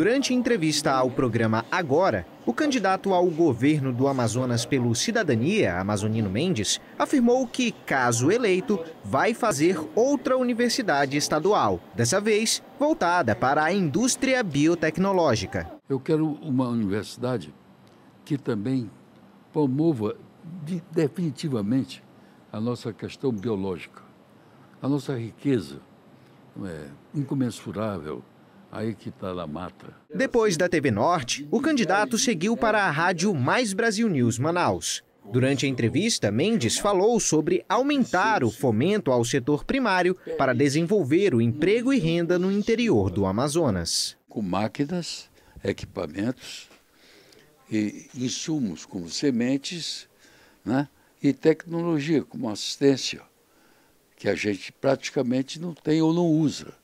Durante entrevista ao programa Agora, o candidato ao governo do Amazonas pelo Cidadania, Amazonino Mendes, afirmou que, caso eleito, vai fazer outra universidade estadual, dessa vez voltada para a indústria biotecnológica. Eu quero uma universidade que também promova definitivamente a nossa questão biológica, a nossa riqueza é, incomensurável Aí que está na mata. Depois da TV Norte, o candidato seguiu para a rádio Mais Brasil News Manaus. Durante a entrevista, Mendes falou sobre aumentar o fomento ao setor primário para desenvolver o emprego e renda no interior do Amazonas. Com máquinas, equipamentos e insumos como sementes né, e tecnologia como assistência, que a gente praticamente não tem ou não usa.